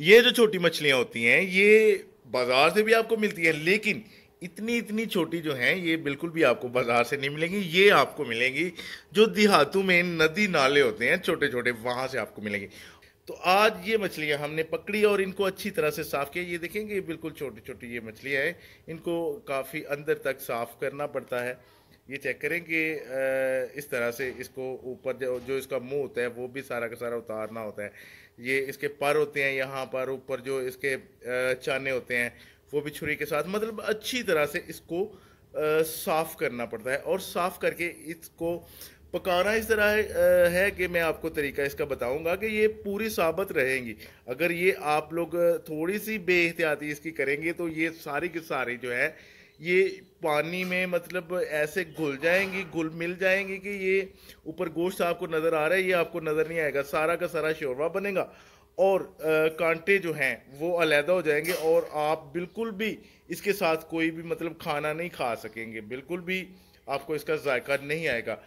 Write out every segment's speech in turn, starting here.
ये जो छोटी मछलियाँ होती हैं ये बाजार से भी आपको मिलती है लेकिन इतनी इतनी छोटी जो हैं ये बिल्कुल भी आपको बाजार से नहीं मिलेंगी ये आपको मिलेंगी जो देहातों में नदी नाले होते हैं छोटे छोटे वहाँ से आपको मिलेंगी तो आज ये मछलियाँ हमने पकड़ी और इनको अच्छी तरह से साफ़ किया ये देखेंगे ये बिल्कुल छोटी छोटी ये मछलियाँ हैं इनको काफ़ी अंदर तक साफ़ करना पड़ता है ये चेक करें कि इस तरह से इसको ऊपर जो इसका मुंह होता है वो भी सारा का सारा उतारना होता है ये इसके पर होते हैं यहाँ पर ऊपर जो इसके चाने होते हैं वो भी छुरी के साथ मतलब अच्छी तरह से इसको साफ़ करना पड़ता है और साफ़ करके इसको पकाना इस तरह है, कि मैं आपको तरीका इसका बताऊंगा कि ये पूरी साबत रहेंगी अगर ये आप लोग थोड़ी सी बेहतियाती इसकी करेंगे तो ये सारी की सारी जो है ये पानी में मतलब ऐसे घुल जाएंगी घुल मिल जाएंगी कि ये ऊपर गोश्त आपको नज़र आ रहा है ये आपको नज़र नहीं आएगा सारा का सारा शोरवा बनेगा और आ, कांटे जो हैं वो अलहदा हो जाएंगे और आप बिल्कुल भी इसके साथ कोई भी मतलब खाना नहीं खा सकेंगे बिल्कुल भी आपको इसका जायका नहीं आएगा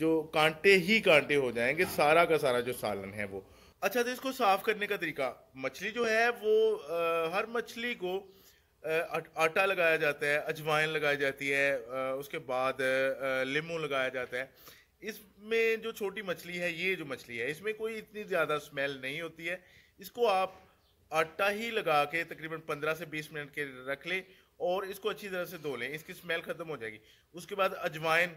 जो कांटे ही कांटे हो जाएंगे सारा का सारा जो सालन है वो अच्छा तो इसको साफ़ करने का तरीका मछली जो है वो आ, हर मछली को आटा लगाया जाता है अजवाइन लगाई जाती है उसके बाद लेमू लगाया जाता है इसमें जो छोटी मछली है ये जो मछली है इसमें कोई इतनी ज़्यादा स्मेल नहीं होती है इसको आप आटा ही लगा के तकरीबन 15 से 20 मिनट के रख लें और इसको अच्छी तरह से धो लें इसकी स्मेल ख़त्म हो जाएगी उसके बाद अजवाइन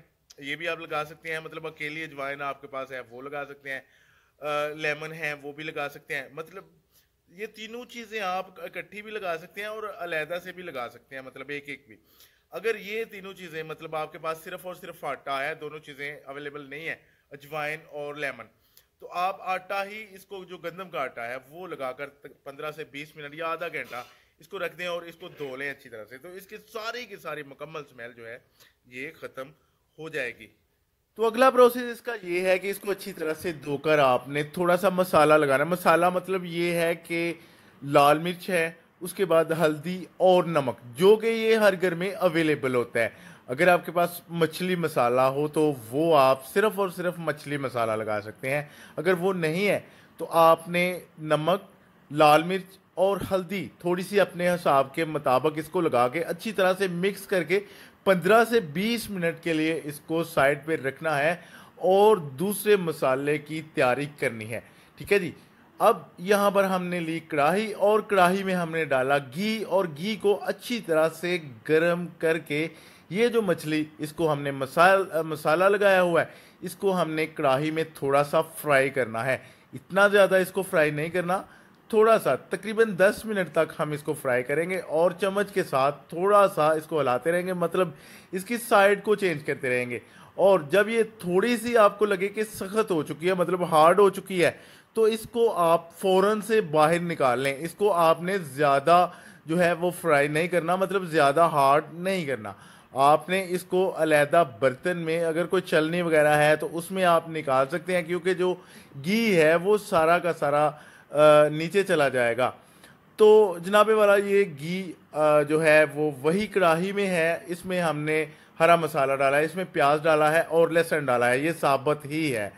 ये भी आप लगा सकते हैं मतलब अकेली अजवाइन आपके पास है वो लगा सकते हैं लेमन है वो भी लगा सकते हैं मतलब ये तीनों चीज़ें आप इकट्ठी भी लगा सकते हैं और अलहदा से भी लगा सकते हैं मतलब एक एक भी अगर ये तीनों चीज़ें मतलब आपके पास सिर्फ और सिर्फ आटा है दोनों चीज़ें अवेलेबल नहीं है अजवाइन और लेमन तो आप आटा ही इसको जो गंदम का आटा है वो लगाकर पंद्रह से बीस मिनट या आधा घंटा इसको रख दें और इसको धो लें अच्छी तरह से तो इसकी सारी की सारी मुकम्मल स्मेल जो है ये ख़त्म हो जाएगी तो अगला प्रोसेस इसका ये है कि इसको अच्छी तरह से धोकर आपने थोड़ा सा मसाला लगाना मसाला मतलब ये है कि लाल मिर्च है उसके बाद हल्दी और नमक जो कि ये हर घर में अवेलेबल होता है अगर आपके पास मछली मसाला हो तो वो आप सिर्फ और सिर्फ मछली मसाला लगा सकते हैं अगर वो नहीं है तो आपने नमक लाल मिर्च और हल्दी थोड़ी सी अपने हिसाब के मुताबिक इसको लगा के अच्छी तरह से मिक्स करके पंद्रह से बीस मिनट के लिए इसको साइड पे रखना है और दूसरे मसाले की तैयारी करनी है ठीक है जी अब यहाँ पर हमने ली कढ़ाई और कढ़ाई में हमने डाला घी और घी को अच्छी तरह से गर्म करके ये जो मछली इसको हमने मसाल मसाला लगाया हुआ है इसको हमने कढ़ाई में थोड़ा सा फ्राई करना है इतना ज़्यादा इसको फ्राई नहीं करना थोड़ा सा तकरीबन 10 मिनट तक हम इसको फ्राई करेंगे और चम्मच के साथ थोड़ा सा इसको हिलाते रहेंगे मतलब इसकी साइड को चेंज करते रहेंगे और जब ये थोड़ी सी आपको लगे कि सख्त हो चुकी है मतलब हार्ड हो चुकी है तो इसको आप फ़ौरन से बाहर निकाल लें इसको आपने ज़्यादा जो है वो फ्राई नहीं करना मतलब ज़्यादा हार्ड नहीं करना आपने इसको अलहदा बर्तन में अगर कोई चलनी वगैरह है तो उसमें आप निकाल सकते हैं क्योंकि जो घी है वो सारा का सारा नीचे चला जाएगा तो जनाबे वाला ये घी जो है वो वही कढ़ाही में है इसमें हमने हरा मसाला डाला है इसमें प्याज डाला है और लहसुन डाला है ये साबत ही है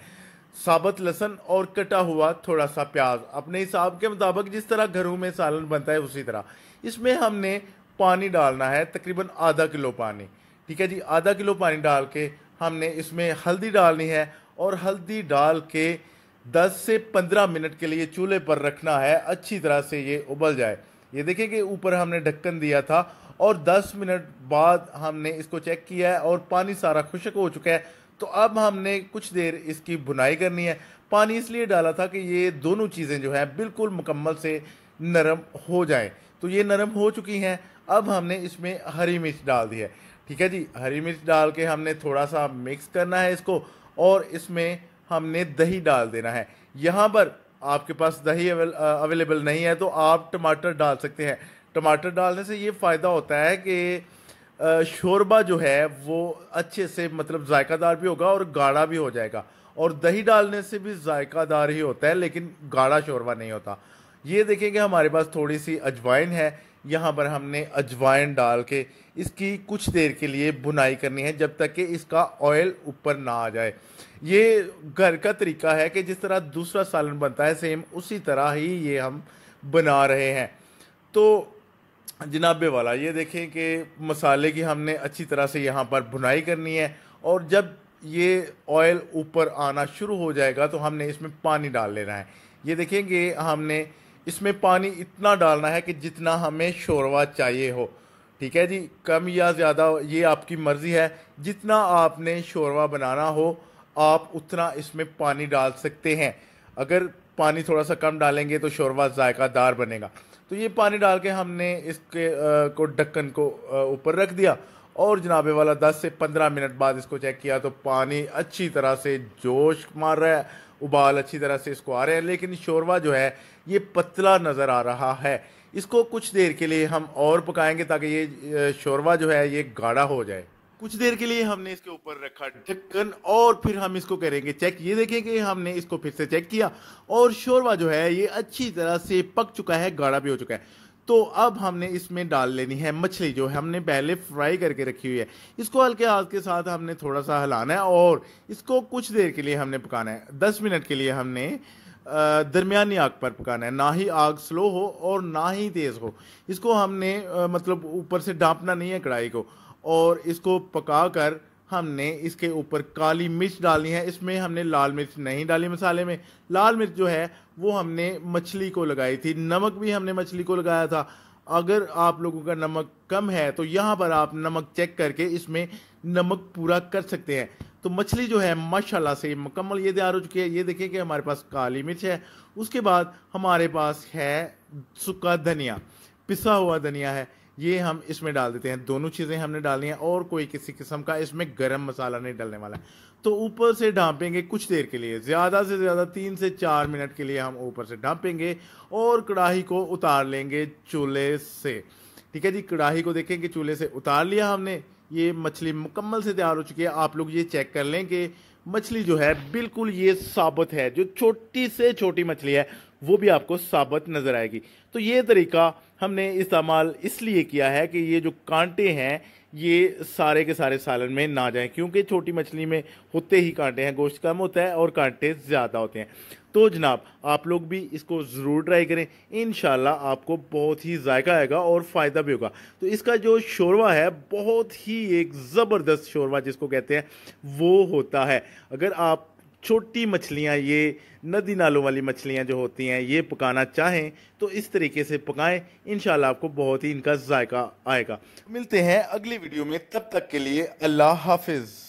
साबत लहसुन और कटा हुआ थोड़ा सा प्याज अपने हिसाब के मुताबिक जिस तरह घरों में सालन बनता है उसी तरह इसमें हमने पानी डालना है तकरीबन आधा किलो पानी ठीक है जी आधा किलो पानी डाल के हमने इसमें हल्दी डालनी है और हल्दी डाल के 10 से 15 मिनट के लिए चूल्हे पर रखना है अच्छी तरह से ये उबल जाए ये देखें कि ऊपर हमने ढक्कन दिया था और 10 मिनट बाद हमने इसको चेक किया है और पानी सारा खुशक हो चुका है तो अब हमने कुछ देर इसकी बुनाई करनी है पानी इसलिए डाला था कि ये दोनों चीज़ें जो हैं बिल्कुल मुकम्मल से नरम हो जाए तो ये नरम हो चुकी हैं अब हमने इसमें हरी मिर्च डाल दी है ठीक है जी हरी मिर्च डाल के हमने थोड़ा सा मिक्स करना है इसको और इसमें हमने दही डाल देना है यहाँ पर आपके पास दही अवेलेबल नहीं है तो आप टमाटर डाल सकते हैं टमाटर डालने से ये फ़ायदा होता है कि शोरबा जो है वो अच्छे से मतलब जायकादार भी होगा और गाढ़ा भी हो जाएगा और दही डालने से भी जायकादार ही होता है लेकिन गाढ़ा शोरबा नहीं होता ये देखें कि हमारे पास थोड़ी सी अजवाइन है यहाँ पर हमने अजवाइन डाल के इसकी कुछ देर के लिए बुनाई करनी है जब तक कि इसका ऑयल ऊपर ना आ जाए ये घर का तरीका है कि जिस तरह दूसरा सालन बनता है सेम उसी तरह ही ये हम बना रहे हैं तो जनाबे वाला ये देखें कि मसाले की हमने अच्छी तरह से यहाँ पर बुनाई करनी है और जब ये ऑयल ऊपर आना शुरू हो जाएगा तो हमने इसमें पानी डाल लेना है ये देखेंगे हमने इसमें पानी इतना डालना है कि जितना हमें शोरवा चाहिए हो ठीक है जी कम या ज़्यादा ये आपकी मर्ज़ी है जितना आपने शोरवा बनाना हो आप उतना इसमें पानी डाल सकते हैं अगर पानी थोड़ा सा कम डालेंगे तो शोरवा जायकादार बनेगा तो ये पानी डाल के हमने इसके आ, को ढक्कन को ऊपर रख दिया और जनाबे वाला 10 से 15 मिनट बाद इसको चेक किया तो पानी अच्छी तरह से जोश मार रहा है उबाल अच्छी तरह से इसको आ रहे हैं लेकिन शोरवा जो है ये पतला नज़र आ रहा है इसको कुछ देर के लिए हम और पकाएंगे ताकि ये शोरवा जो है ये गाढ़ा हो जाए कुछ देर के लिए हमने इसके ऊपर रखा ढक्कन और फिर हम इसको करेंगे चेक ये देखें कि हमने इसको फिर से चेक किया और शोरवा जो है ये अच्छी तरह से पक चुका है गाढ़ा भी हो चुका है तो अब हमने इसमें डाल लेनी है मछली जो हमने पहले फ्राई करके रखी हुई है इसको हल्के हाथ के साथ हमने थोड़ा सा हलाना है और इसको कुछ देर के लिए हमने पकाना है दस मिनट के लिए हमने दरमियानी आग पर पकाना है ना ही आग स्लो हो और ना ही तेज़ हो इसको हमने मतलब ऊपर से डांपना नहीं है कढ़ाई को और इसको पका कर हमने इसके ऊपर काली मिर्च डाली है इसमें हमने लाल मिर्च नहीं डाली मसाले में लाल मिर्च जो है वो हमने मछली को लगाई थी नमक भी हमने मछली को लगाया था अगर आप लोगों का नमक कम है तो यहाँ पर आप नमक चेक करके इसमें नमक पूरा कर सकते हैं तो मछली जो है माशाल्लाह से मुकम्मल ये तैयार हो चुकी है ये देखें कि हमारे पास काली मिर्च है उसके बाद हमारे पास है सूखा धनिया पिसा हुआ धनिया है ये हम इसमें डाल देते हैं दोनों चीज़ें हमने डालनी हैं और कोई किसी किस्म का इसमें गरम मसाला नहीं डालने वाला है तो ऊपर से ढांपेंगे कुछ देर के लिए ज़्यादा से ज़्यादा तीन से चार मिनट के लिए हम ऊपर से ढांपेंगे और कढ़ाही को उतार लेंगे चूल्हे से ठीक है जी कढ़ाई को देखेंगे चूल्हे से उतार लिया हमने ये मछली मुकम्मल से तैयार हो चुकी है आप लोग ये चेक कर लें कि मछली जो है बिल्कुल ये साबुत है जो छोटी से छोटी मछली है वो भी आपको साबुत नज़र आएगी तो ये तरीका हमने इस्तेमाल इसलिए किया है कि ये जो कांटे हैं ये सारे के सारे सालन में ना जाएं क्योंकि छोटी मछली में होते ही कांटे हैं गोश्त कम होता है और कांटे ज़्यादा होते हैं तो जनाब आप लोग भी इसको ज़रूर ट्राई करें इन आपको बहुत ही जायका आएगा और फ़ायदा भी होगा तो इसका जो शोरवा है बहुत ही एक ज़बरदस्त शोरवा जिसको कहते हैं वो होता है अगर आप छोटी मछलियाँ ये नदी नालों वाली मछलियाँ जो होती हैं ये पकाना चाहें तो इस तरीके से पकाएं इन आपको बहुत ही इनका जायका आएगा मिलते हैं अगली वीडियो में तब तक के लिए अल्लाह हाफिज़